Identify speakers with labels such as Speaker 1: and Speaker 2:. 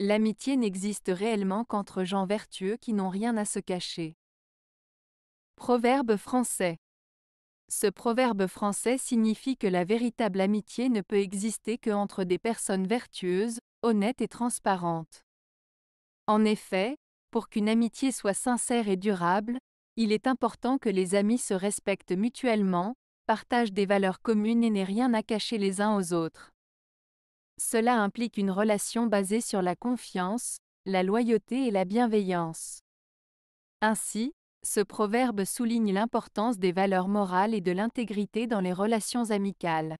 Speaker 1: L'amitié n'existe réellement qu'entre gens vertueux qui n'ont rien à se cacher. Proverbe français. Ce proverbe français signifie que la véritable amitié ne peut exister que entre des personnes vertueuses, honnêtes et transparentes. En effet, pour qu'une amitié soit sincère et durable, il est important que les amis se respectent mutuellement, partagent des valeurs communes et n'aient rien à cacher les uns aux autres. Cela implique une relation basée sur la confiance, la loyauté et la bienveillance. Ainsi, ce proverbe souligne l'importance des valeurs morales et de l'intégrité dans les relations amicales.